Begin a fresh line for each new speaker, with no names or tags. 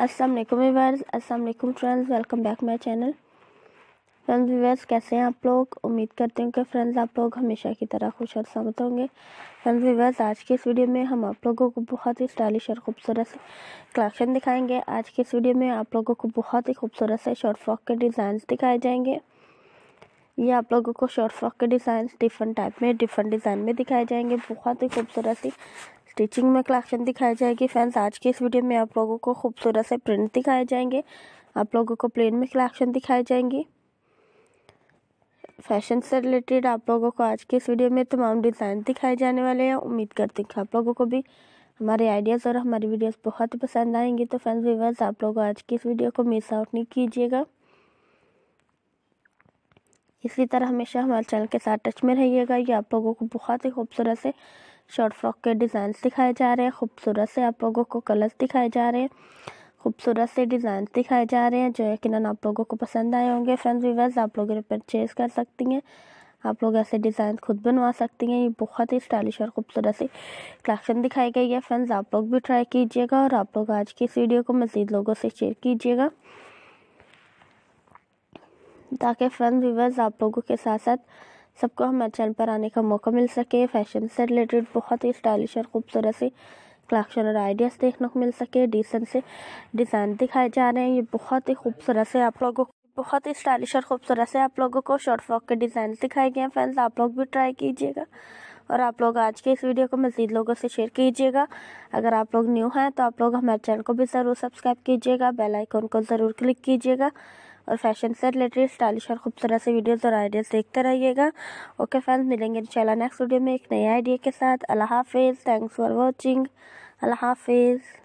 अस्सलाम वालेकुम वीवर्स अस्सलाम वालेकुम friends welcome back my channel friends viewers कैसे हैं आप लोग उम्मीद करते हूँ कि फ्रेंड्स आप लोग हमेशा की तरह खुश और सहमत होंगे फ्रेंड्स वीवर्स आज के इस वीडियो में हम आप लोगों को बहुत ही स्टाइलिश और खूबसूरत से कलेक्शन दिखाएंगे आज के इस वीडियो में आप लोगों को बहुत ही खूबसूरत से शॉर्ट फ्रॉक के डिज़ाइन दिखाए जाएंगे ये आप लोगों को शॉर्ट फ्रॉक के डिज़ाइन डिफरेंट टाइप में डिफरेंट डिज़ाइन में दिखाए जाएंगे बहुत ही खूबसूरत सी स्टिचिंग में कलेक्शन दिखाई जाएगी फ्रेंड्स आज के इस वीडियो में आप लोगों को खूबसूरत से प्रिंट दिखाए जाएंगे आप लोगों को प्लेन में कलेक्शन दिखाई जाएंगी फैशन से रिलेटेड आप लोगों को आज के इस वीडियो में तमाम डिज़ाइन दिखाए जाने वाले हैं उम्मीद करते हैं कि आप लोगों को भी हमारे आइडियाज़ और हमारी वीडियोस बहुत पसंद आएंगी तो फ्रेंड्स व्यूवर्स आप लोग आज की इस वीडियो को मिस आउट नहीं कीजिएगा इसी तरह हमेशा हमारे चैनल के साथ टच में रहिएगा ये आप लोगों को बहुत ही खूबसूरत से शॉर्ट फ्रॉक के डिजाइन दिखाए जा रहे हैं खूबसूरत से आप लोगों को कलर्स दिखाए जा रहे हैं खूबसूरत से डिज़ाइन दिखाए जा रहे हैं जो यकीन आप लोगों को पसंद आए होंगे फ्रेंड्स व्यूवर्स आप लोग इन्हें परचेज़ कर सकती हैं आप लोग ऐसे डिज़ाइन खुद बनवा सकती हैं ये बहुत ही स्टाइलिश और खूबसूरत सी कलेक्शन दिखाई गई है फ्रेंड्स आप लोग भी ट्राई कीजिएगा और आप लोग आज की इस वीडियो को मज़ीद लोगों से शेयर कीजिएगा ताकि फ्रेंड्स व्यूवर्स आप लोगों के साथ साथ सबको हमारे चैनल पर आने का मौका मिल सके फैशन से रिलेटेड बहुत ही स्टाइलिश और खूबसूरत सी कलेक्शन और आइडियाज़ देखने को मिल सके डिसेंट से डिज़ाइन दिखाए जा रहे हैं ये बहुत ही खूबसूरत से आप लोगों को बहुत ही स्टाइलिश और खूबसूरत से आप लोगों को शॉर्ट फ्रॉक के डिज़ाइन दिखाए गए हैं फ्रेंड्स आप लोग भी ट्राई कीजिएगा और आप लोग आज के इस वीडियो को मज़ीद लोगों से शेयर कीजिएगा अगर आप लोग न्यू हैं तो आप लोग हमारे चैनल को भी ज़रूर सब्सक्राइब कीजिएगा बेल आइकन को ज़रूर क्लिक कीजिएगा और फैशन से रिलेटेड स्टाइलिश और खूबसूरत से वीडियोज़ और आइडियाज़ देखते रहिएगा ओके फ्रेंड्स मिलेंगे इंशाल्लाह नेक्स्ट वीडियो में एक नए आइडिया के साथ अल्लाह हाफिज़ थैंक्स फॉर वॉचिंग अल्लाह हाफिज़